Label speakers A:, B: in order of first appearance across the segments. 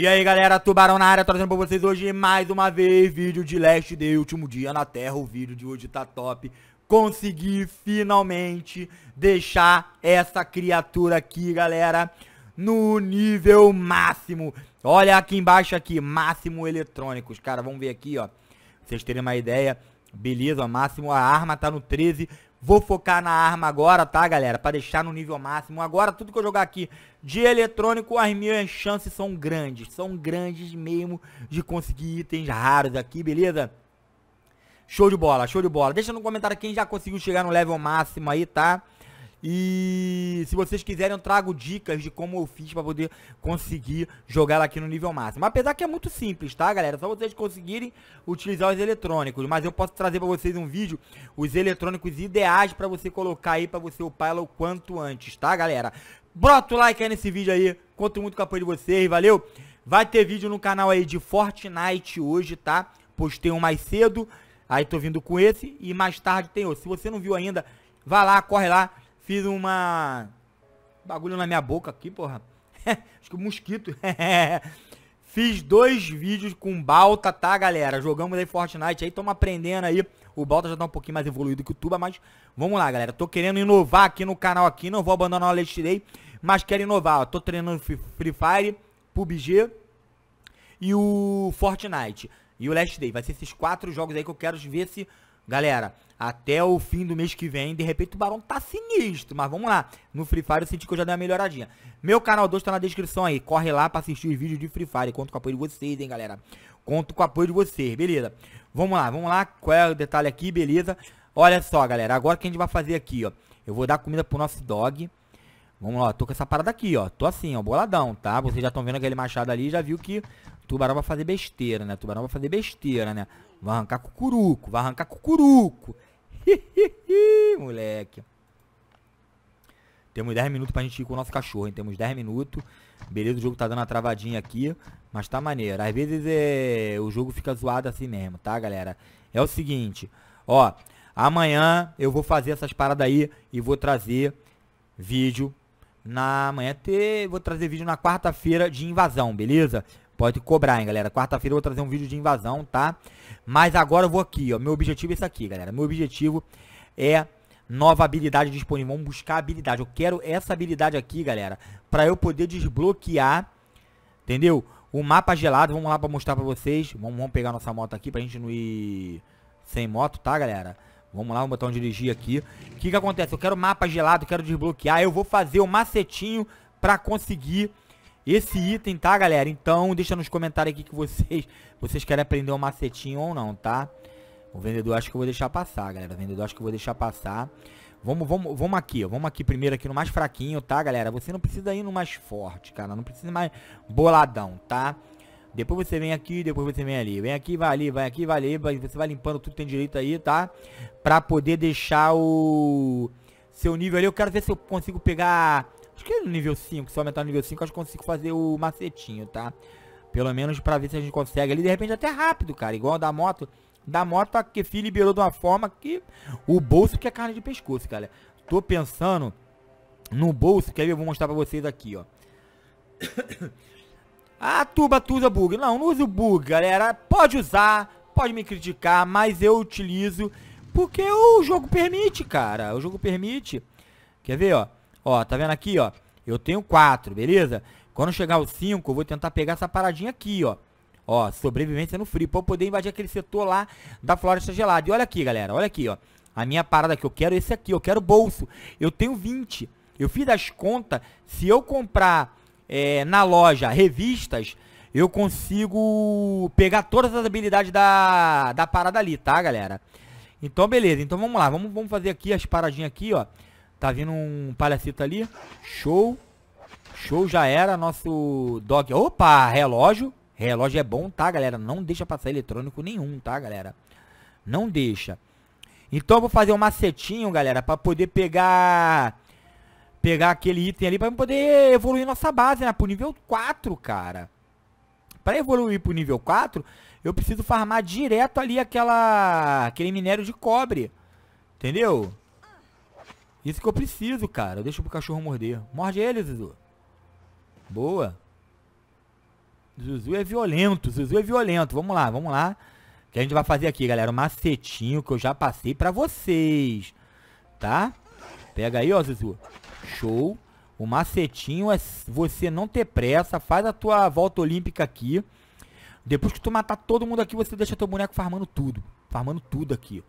A: E aí galera, Tubarão na área, trazendo pra vocês hoje mais uma vez vídeo de Last Day, último dia na Terra, o vídeo de hoje tá top Consegui finalmente deixar essa criatura aqui galera, no nível máximo Olha aqui embaixo aqui, máximo eletrônicos, cara, vamos ver aqui ó, pra vocês terem uma ideia Beleza, máximo, a arma tá no 13, Vou focar na arma agora, tá, galera? Pra deixar no nível máximo. Agora, tudo que eu jogar aqui de eletrônico, as minhas chances são grandes. São grandes mesmo de conseguir itens raros aqui, beleza? Show de bola, show de bola. Deixa no comentário quem já conseguiu chegar no level máximo aí, tá? E se vocês quiserem, eu trago dicas de como eu fiz para poder conseguir jogar aqui no nível máximo. Apesar que é muito simples, tá, galera? Só vocês conseguirem utilizar os eletrônicos. Mas eu posso trazer para vocês um vídeo, os eletrônicos ideais para você colocar aí, para você upar ela o quanto antes, tá, galera? bota o like aí nesse vídeo aí. Conto muito com o apoio de vocês, valeu? Vai ter vídeo no canal aí de Fortnite hoje, tá? Postei um mais cedo, aí tô vindo com esse e mais tarde tem outro. Se você não viu ainda, vai lá, corre lá Fiz uma. Bagulho na minha boca aqui, porra. Acho que um mosquito. Fiz dois vídeos com Balta, tá, galera? Jogamos aí Fortnite aí, estamos aprendendo aí. O Balta já tá um pouquinho mais evoluído que o Tuba, mas vamos lá, galera. Tô querendo inovar aqui no canal aqui, não vou abandonar o Let's Day, mas quero inovar. Ó. Tô treinando Free Fire, PUBG e o Fortnite. E o Last Day. Vai ser esses quatro jogos aí que eu quero ver se... Galera, até o fim do mês que vem. De repente o Barão tá sinistro, mas vamos lá. No Free Fire eu senti que eu já dei uma melhoradinha. Meu canal 2 tá na descrição aí. Corre lá pra assistir os vídeos de Free Fire. Conto com o apoio de vocês, hein, galera. Conto com o apoio de vocês, beleza. Vamos lá, vamos lá. Qual é o detalhe aqui, beleza? Olha só, galera. Agora o que a gente vai fazer aqui, ó. Eu vou dar comida pro nosso dog. Vamos lá, tô com essa parada aqui, ó. Tô assim, ó, boladão, tá? Vocês já estão vendo aquele machado ali, já viu que tubarão vai fazer besteira, né? Tubarão vai fazer besteira, né? Vai arrancar cucuruco, vai arrancar cucuruco. Moleque. Temos 10 minutos pra gente ir com o nosso cachorro, hein? Temos 10 minutos. Beleza, o jogo tá dando uma travadinha aqui, mas tá maneiro. Às vezes é... o jogo fica zoado assim mesmo, tá, galera? É o seguinte, ó, amanhã eu vou fazer essas paradas aí e vou trazer vídeo na manhã é ter, vou trazer vídeo na quarta-feira de invasão, beleza? Pode cobrar, hein, galera? Quarta-feira eu vou trazer um vídeo de invasão, tá? Mas agora eu vou aqui, ó. Meu objetivo é esse aqui, galera. Meu objetivo é nova habilidade disponível. Vamos buscar habilidade. Eu quero essa habilidade aqui, galera, para eu poder desbloquear, entendeu? O mapa gelado, vamos lá para mostrar para vocês. Vamos, vamos, pegar nossa moto aqui pra gente não ir sem moto, tá, galera? Vamos lá, vamos botar um dirigir aqui. O que que acontece? Eu quero mapa gelado, quero desbloquear. Eu vou fazer o um macetinho para conseguir esse item, tá, galera? Então, deixa nos comentários aqui que vocês, vocês querem aprender um macetinho ou não, tá? O vendedor acho que eu vou deixar passar, galera. O vendedor acho que eu vou deixar passar. Vamos, vamos, vamos aqui, ó. Vamos aqui primeiro aqui no mais fraquinho, tá, galera? Você não precisa ir no mais forte, cara. Não precisa mais boladão, tá? Depois você vem aqui, depois você vem ali. Vem aqui, vai ali, vai aqui, vai ali. Você vai limpando tudo que tem direito aí, tá? Pra poder deixar o seu nível ali. Eu quero ver se eu consigo pegar Acho que é no nível 5, se eu aumentar no nível 5, acho que consigo fazer o macetinho, tá? Pelo menos pra ver se a gente consegue ali, de repente até rápido, cara. Igual a da moto. Da moto a Kefi liberou de uma forma que o bolso que é carne de pescoço, cara. Tô pensando no bolso, que aí eu vou mostrar pra vocês aqui, ó. ah, Tuba, tu usa bug. Não, não uso bug, galera. Pode usar, pode me criticar, mas eu utilizo porque o jogo permite, cara. O jogo permite. Quer ver, ó? Ó, tá vendo aqui, ó? Eu tenho 4, beleza? Quando chegar o 5, eu vou tentar pegar essa paradinha aqui, ó. Ó, sobrevivência no frio, pra eu poder invadir aquele setor lá da floresta gelada. E olha aqui, galera, olha aqui, ó. A minha parada que eu quero é esse aqui, eu quero bolso. Eu tenho 20. Eu fiz as contas, se eu comprar é, na loja revistas, eu consigo pegar todas as habilidades da, da parada ali, tá, galera? Então, beleza. Então, vamos lá. Vamos, vamos fazer aqui as paradinhas aqui, ó. Tá vindo um palhacito ali. Show. Show, já era. Nosso dog. Opa, relógio. Relógio é bom, tá, galera? Não deixa passar eletrônico nenhum, tá, galera? Não deixa. Então eu vou fazer um macetinho, galera, pra poder pegar... Pegar aquele item ali pra poder evoluir nossa base, né? Pro nível 4, cara. Pra evoluir pro nível 4, eu preciso farmar direto ali aquela... Aquele minério de cobre. Entendeu? Isso que eu preciso, cara. Deixa o pro cachorro morder. Morde ele, Zuzu. Boa. Zuzu é violento. Zuzu é violento. Vamos lá, vamos lá. O que a gente vai fazer aqui, galera? O macetinho que eu já passei pra vocês. Tá? Pega aí, ó, Zuzu. Show. O macetinho é você não ter pressa. Faz a tua volta olímpica aqui. Depois que tu matar todo mundo aqui, você deixa teu boneco farmando tudo. Farmando tudo aqui.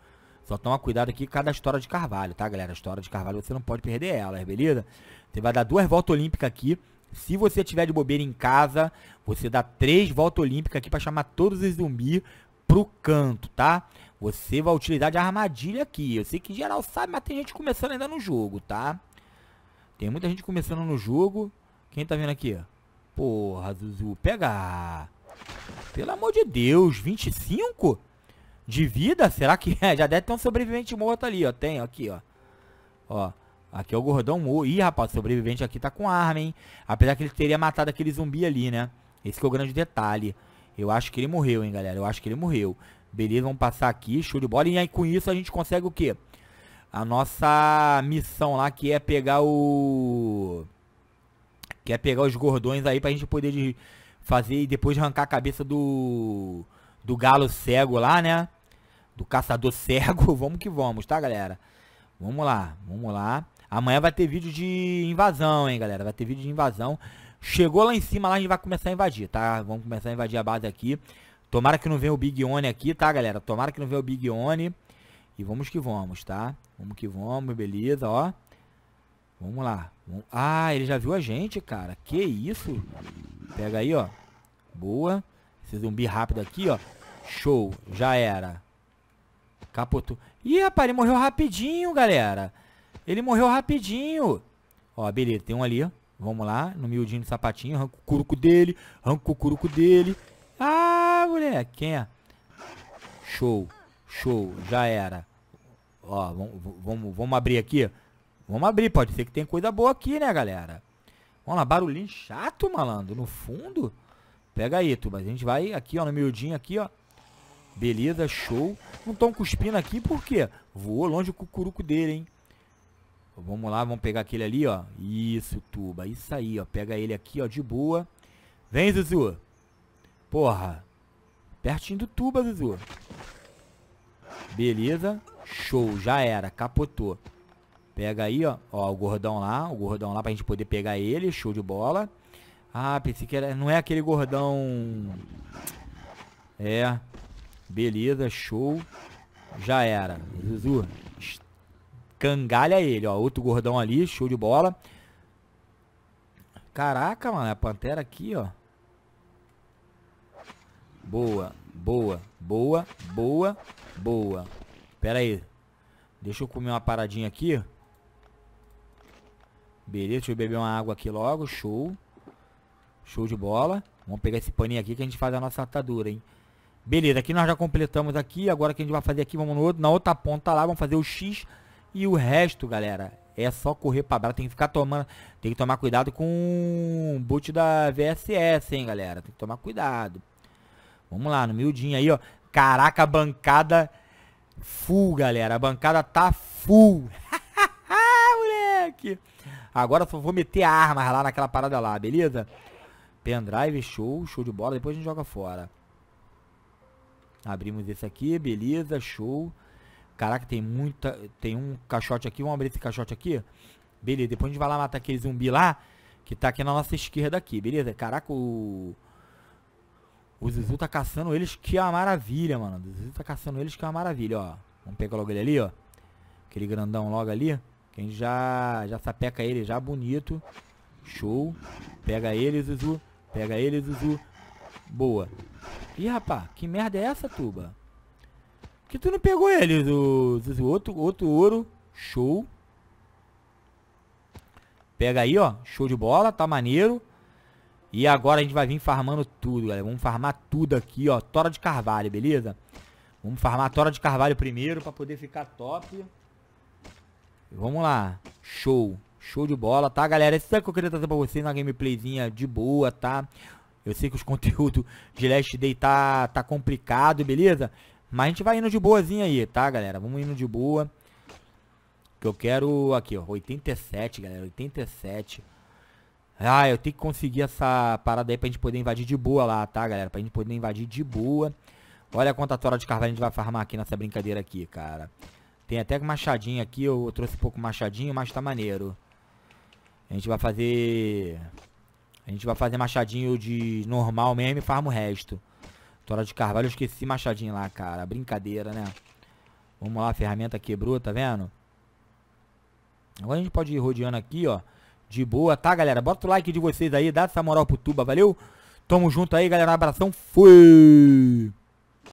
A: Só toma cuidado aqui cada história de carvalho, tá, galera? A história de carvalho você não pode perder ela, é beleza? Você vai dar duas voltas olímpicas aqui. Se você tiver de bobeira em casa, você dá três voltas olímpicas aqui para chamar todos os zumbis pro canto, tá? Você vai utilizar de armadilha aqui. Eu sei que geral sabe, mas tem gente começando ainda no jogo, tá? Tem muita gente começando no jogo. Quem tá vendo aqui? Porra, Zuzu, pega! Pelo amor de Deus, 25? De vida? Será que é? Já deve ter um sobrevivente morto ali, ó. Tem, aqui, ó. Ó. Aqui é o gordão morto. Ih, rapaz, o sobrevivente aqui tá com arma, hein? Apesar que ele teria matado aquele zumbi ali, né? Esse é o grande detalhe. Eu acho que ele morreu, hein, galera? Eu acho que ele morreu. Beleza, vamos passar aqui. Show de bola. E aí, com isso, a gente consegue o quê? A nossa missão lá, que é pegar o... Que é pegar os gordões aí pra gente poder de... fazer e depois arrancar a cabeça do... Do galo cego lá, né? do caçador cego. Vamos que vamos, tá, galera? Vamos lá, vamos lá. Amanhã vai ter vídeo de invasão, hein, galera? Vai ter vídeo de invasão. Chegou lá em cima, lá a gente vai começar a invadir, tá? Vamos começar a invadir a base aqui. Tomara que não venha o Big One aqui, tá, galera? Tomara que não venha o Big One. E vamos que vamos, tá? Vamos que vamos, beleza, ó. Vamos lá. Ah, ele já viu a gente, cara. Que isso? Pega aí, ó. Boa. Esse zumbi rápido aqui, ó. Show. Já era. Capotou. Ih, rapaz, ele morreu rapidinho, galera. Ele morreu rapidinho. Ó, beleza, tem um ali, ó. Vamos lá, no miudinho do sapatinho. Arranca o curuco dele. Arranca o curuco dele. Ah, moleque, quem é? Show, show, já era. Ó, vamos vamo, abrir aqui. Vamos abrir, pode ser que tem coisa boa aqui, né, galera? Vamos lá, barulhinho chato, malandro, no fundo. Pega aí, mas A gente vai aqui, ó, no miudinho aqui, ó. Beleza, show. Não estão cuspindo aqui porque voou longe o cucuruco dele, hein? Vamos lá, vamos pegar aquele ali, ó. Isso, Tuba. Isso aí, ó. Pega ele aqui, ó, de boa. Vem, Zuzu. Porra. Pertinho do Tuba, Zuzu. Beleza. Show, já era. Capotou. Pega aí, ó. Ó, o gordão lá. O gordão lá pra gente poder pegar ele. Show de bola. Ah, pensei que era... Não é aquele gordão... É... Beleza, show. Já era. Zuzu, cangalha ele, ó. Outro gordão ali, show de bola. Caraca, mano, a pantera aqui, ó. Boa, boa, boa, boa, boa. Pera aí. Deixa eu comer uma paradinha aqui. Beleza, deixa eu beber uma água aqui logo, show. Show de bola. Vamos pegar esse paninho aqui que a gente faz a nossa atadura, hein. Beleza, aqui nós já completamos aqui. Agora que a gente vai fazer aqui, vamos no outro, na outra ponta lá, vamos fazer o X. E o resto, galera, é só correr pra brava, Tem que ficar tomando, tem que tomar cuidado com o boot da VSS, hein, galera. Tem que tomar cuidado. Vamos lá, no miudinho aí, ó. Caraca, a bancada full, galera. A bancada tá full. moleque. Agora só vou meter armas lá naquela parada lá, beleza? Pendrive, show, show de bola. Depois a gente joga fora. Abrimos esse aqui, beleza, show. Caraca, tem muita. Tem um caixote aqui. Vamos abrir esse caixote aqui. Beleza, depois a gente vai lá matar aquele zumbi lá. Que tá aqui na nossa esquerda aqui, beleza? Caraca, o. O Zuzu tá caçando eles, que é uma maravilha, mano. O Zuzu tá caçando eles, que é uma maravilha, ó. Vamos pegar logo ele ali, ó. Aquele grandão logo ali. Que a gente já, já sapeca ele, já bonito. Show. Pega ele, Zuzu. Pega ele, Zuzu. Boa. Ih, rapá, que merda é essa, Tuba? Que tu não pegou ele, do, do, do outro, outro ouro. Show. Pega aí, ó. Show de bola, tá maneiro. E agora a gente vai vir farmando tudo, galera. Vamos farmar tudo aqui, ó. Tora de carvalho, beleza? Vamos farmar a tora de carvalho primeiro pra poder ficar top. Vamos lá. Show. Show de bola, tá, galera? Isso é que eu queria trazer pra vocês na gameplayzinha de boa, tá? Eu sei que os conteúdos de Last Day tá, tá complicado, beleza? Mas a gente vai indo de boazinha aí, tá, galera? Vamos indo de boa. Que eu quero... Aqui, ó. 87, galera. 87. Ah, eu tenho que conseguir essa parada aí pra gente poder invadir de boa lá, tá, galera? Pra gente poder invadir de boa. Olha quanta tora de carvalho a gente vai farmar aqui nessa brincadeira aqui, cara. Tem até machadinho aqui. Eu trouxe pouco machadinho, mas tá maneiro. A gente vai fazer... A gente vai fazer machadinho de normal mesmo e farma o resto. Tora de carvalho, eu esqueci machadinho lá, cara. Brincadeira, né? Vamos lá, a ferramenta quebrou, tá vendo? Agora a gente pode ir rodeando aqui, ó. De boa, tá, galera? Bota o like de vocês aí, dá essa moral pro Tuba, valeu? Tamo junto aí, galera. Um abração, fui!